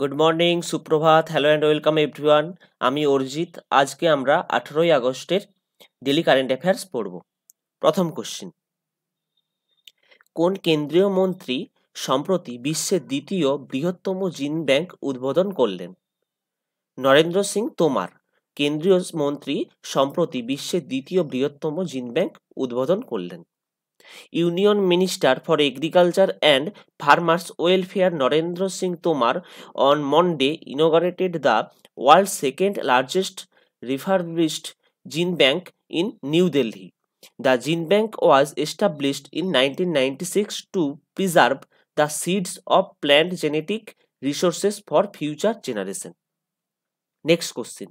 Good morning সুপ্রভাত hello and welcome everyone আমি অর্জিত আজকে আমরা আঠেরোই আগস্টের ডেলি কারেন্ট অ্যাফেয়ার্স পড়ব প্রথম কোশ্চিন কোন কেন্দ্রীয় মন্ত্রী সম্প্রতি বিশ্বের দ্বিতীয় বৃহত্তম জিন ব্যাংক উদ্বোধন করলেন নরেন্দ্র সিং তোমার কেন্দ্রীয় মন্ত্রী সম্প্রতি বিশ্বের দ্বিতীয় বৃহত্তম জিন ব্যাংক উদ্বোধন করলেন union minister for agriculture and farmers welfare Narendra Singh Tomar on Monday inaugurated the world second largest refurbished gene bank in new Delhi the gene bank was established in nineteen ninety six to preserve the seeds of plant genetic resources for future generation next question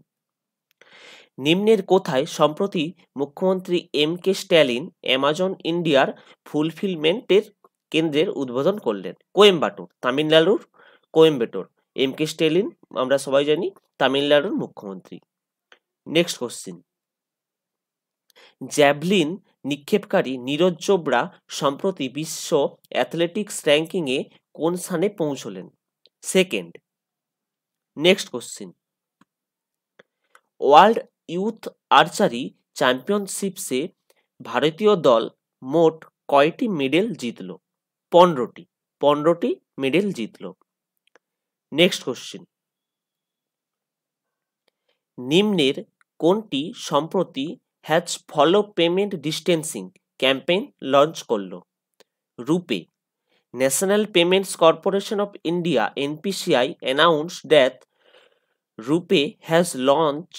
নিম্নের কোথায় সম্প্রতি মুখ্যমন্ত্রী M K Stalin Amazon ইন্ডিয়ার ফুলফিলমেন্টের কেন্দ্রের উদ্বোধন করলেন কোয়েম্বাটুর তামিলনাড়ুর কোয়েম্বেটোর M K Stalin আমরা সবাই জানি তামিলনাড়ুর মুখ্যমন্ত্রী নেক্সট কোশ্চিন জ্যাভলিন নিক্ষেপকারী নীরজ চোপড়া সম্প্রতি বিশ্ব অ্যাথলেটিক্স র্যাঙ্কিংয়ে কোন স্থানে পৌঁছলেন second next question world youth archery চ্যাম্পিয়নশিপসে ভারতীয় দল মোট কয়টি মেডেল জিতল পনেরোটি পনেরোটি মেডেল জিতল নেক্সট কোশ্চিন নিম্নের কোনটি সম্প্রতি has follow payment distancing campaign launch করল RuPay national payments corporation of India NPCI announce that RuPay has launch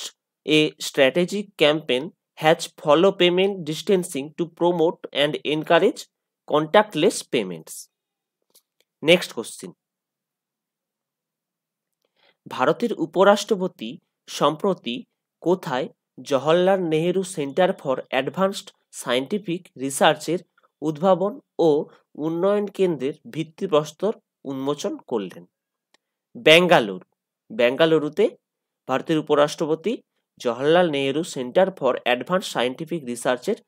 A strategic campaign has follow payment distancing to promote and encourage contactless payments. Next question. ভারতের উপরাষ্ট্রপতি সম্প্রতি কোথায় Jawaharlal Nehru centre for advanced scientific রিসার্চের উদ্ভাবন ও উন্নয়ন কেন্দ্রের ভিত্তিপ্রস্তর উন্মোচন করলেন বেঙ্গালুরু ব্যাঙ্গালুরুতে ভারতের উপরাষ্ট্রপতি Jawaharlal Nehru centre for advance scientific রিসার্চের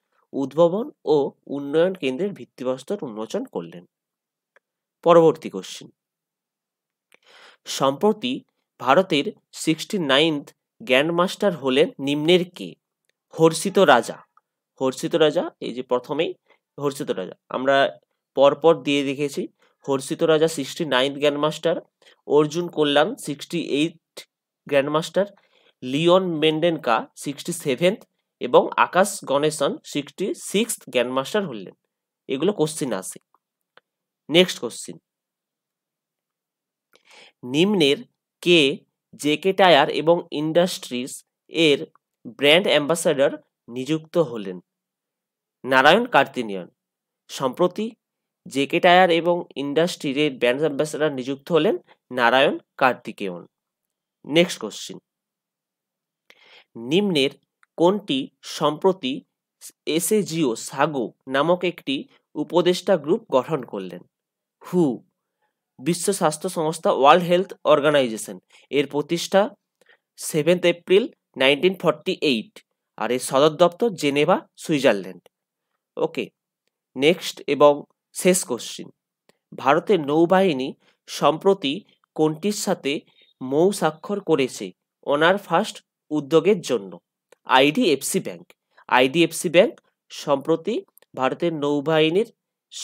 উদ্ভাবন ও উন্নয়ন কেন্দ্রের ভিত্তিপ্রস্তর উন্মোচন করলেন পরবর্তী কোশ্চিন সম্প্রতি ভারতের সিক্সটি নাইনথ গ্র্যান্ডমাস্টার হলেন নিম্নের কে হর্ষিত রাজা হর্ষিত রাজা এই যে প্রথমেই হর্ষিত রাজা আমরা পরপর দিয়ে দেখেছি Harshit Raja sixty ninth grandmaster Arjun Kalyan sixty eight grandmaster Leon Mendonca sixty seventh এবং Aakash Ganesan sixty six grandmaster হলেন এগুলো কোশ্চিন আসে নেক্সট কোশ্চিন নিম্নের কে জেকে টায়ার এবং ইন্ডাস্ট্রিজ এর ব্র্যান্ড অ্যাম্বাসাডার নিযুক্ত হলেন নারায়ণ কার্তিনিয়ন সম্প্রতি জেকে টায়ার এবং ইন্ডাস্ট্রির ব্র্যান্ড অ্যাম্বাসাডার নিযুক্ত হলেন নারায়ণ কার্তিকেয়ন নেক্সট কোশ্চিন নিম্নের কোনটি সম্প্রতি এসেজিও সাগো নামক একটি উপদেষ্টা গ্রুপ গঠন করলেন হু বিশ্ব স্বাস্থ্য সংস্থা ওয়ার্ল্ড হেলথ অর্গানাইজেশন এর প্রতিষ্ঠা seventh April nineteen forty eight আর এর সদর দপ্তর জেনেভা সুইজারল্যান্ড ওকে নেক্সট এবং শেষ কোশ্চিন ভারতের নৌবাহিনী সম্প্রতি কোনটির সাথে মৌ স্বাক্ষর করেছে অনার ফার্স্ট উদ্যোগের জন্য আইডিএফসি ব্যাংক আইডিএফসি ব্যাংক সম্প্রতি ভারতের নৌবাহিনীর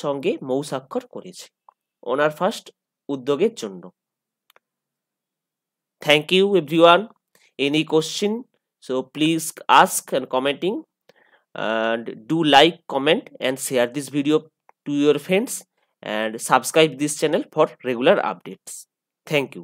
সঙ্গে মৌ স্বাক্ষর করেছে ওনার ফার্স্ট উদ্যোগের জন্য thank you everyone any question so please ask and commenting do like comment and share this video to your friends and subscribe this channel for regular updates thank you